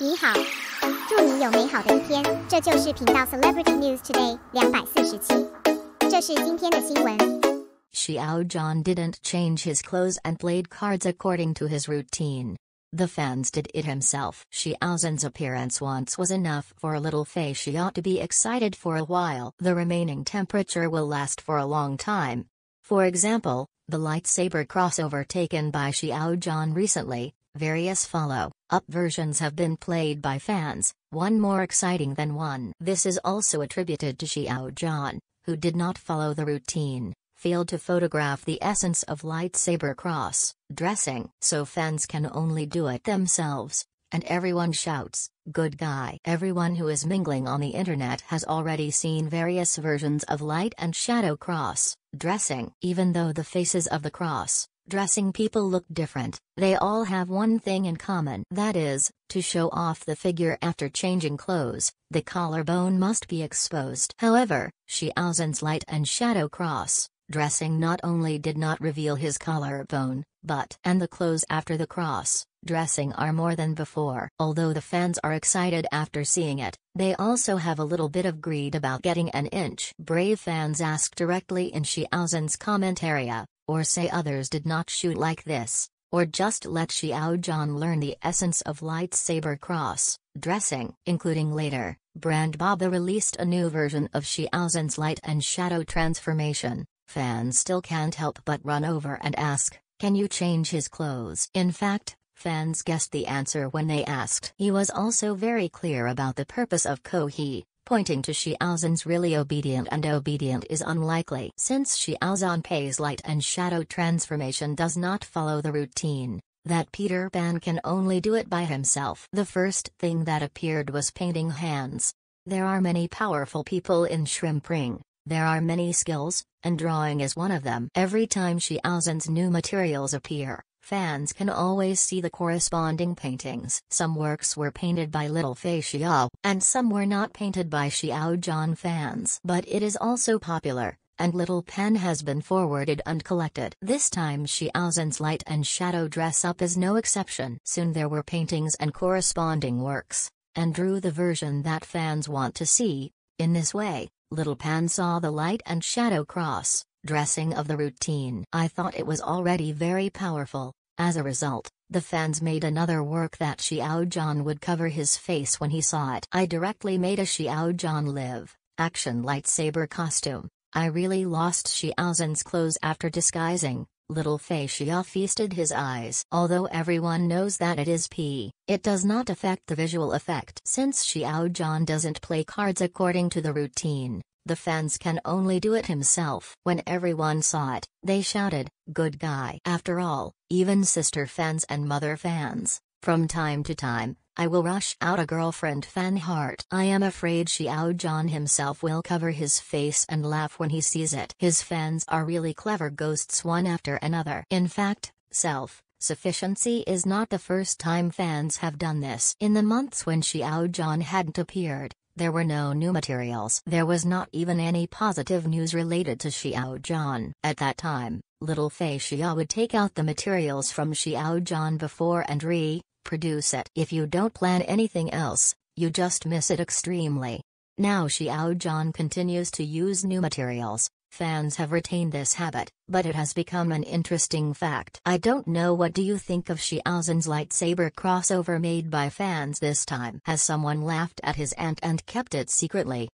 你好，祝你有美好的一天。这就是频道 Celebrity News Today 两百四十七，这是今天的新闻。Xiao John didn't change his clothes and played cards according to his routine. The fans did it himself. Xiao Zhen's appearance once was enough for a little she ought to be excited for a while. The remaining temperature will last for a long time. For example, the lightsaber crossover taken by Xiao John recently, Various follow-up versions have been played by fans, one more exciting than one. This is also attributed to Xiao Zhan, who did not follow the routine, failed to photograph the essence of lightsaber cross dressing, so fans can only do it themselves, and everyone shouts, good guy. Everyone who is mingling on the internet has already seen various versions of light and shadow cross dressing. Even though the faces of the cross dressing people look different, they all have one thing in common. That is, to show off the figure after changing clothes, the collarbone must be exposed. However, Xiaozhen's light and shadow cross, dressing not only did not reveal his collarbone, but and the clothes after the cross dressing are more than before. Although the fans are excited after seeing it, they also have a little bit of greed about getting an inch. Brave fans ask directly in Xiaozin's comment area, or say others did not shoot like this, or just let Xiaozhan learn the essence of lightsaber cross dressing, including later. Brand Baba released a new version of Xiaozin's light and shadow transformation, fans still can't help but run over and ask, Can you change his clothes? In fact, fans guessed the answer when they asked. He was also very clear about the purpose of Kohi, pointing to Xiaozan's really obedient and obedient is unlikely. Since Xiaozan pays light and shadow transformation does not follow the routine, that Peter Pan can only do it by himself. The first thing that appeared was painting hands. There are many powerful people in Shrimp Ring, there are many skills, and drawing is one of them. Every time Xiaozhen's new materials appear, fans can always see the corresponding paintings. Some works were painted by Little Fei Xiao, and some were not painted by John fans. But it is also popular, and Little Pen has been forwarded and collected. This time Xiaozhen's light and shadow dress-up is no exception. Soon there were paintings and corresponding works, and drew the version that fans want to see. In this way, Little Pan saw the light and shadow cross, dressing of the routine. I thought it was already very powerful. As a result, the fans made another work that Xiao John would cover his face when he saw it. I directly made a Xiao John live, action lightsaber costume. I really lost Xiao Zhen's clothes after disguising, Little Facia feasted his eyes. Although everyone knows that it is P, it does not affect the visual effect. Since Xiao John doesn't play cards according to the routine, the fans can only do it himself. When everyone saw it, they shouted, good guy. After all, even sister fans and mother fans, from time to time, I will rush out a girlfriend fan heart. I am afraid Xiao John himself will cover his face and laugh when he sees it. His fans are really clever ghosts one after another. In fact, self. Sufficiency is not the first time fans have done this. In the months when Xiao John hadn't appeared, there were no new materials. There was not even any positive news related to Xiao John. At that time, little Fei Xia would take out the materials from Xiao John before and re produce it. If you don't plan anything else, you just miss it extremely. Now Xiao John continues to use new materials. Fans have retained this habit, but it has become an interesting fact. I don't know what do you think of Xiaozhen's lightsaber crossover made by fans this time? Has someone laughed at his aunt and kept it secretly?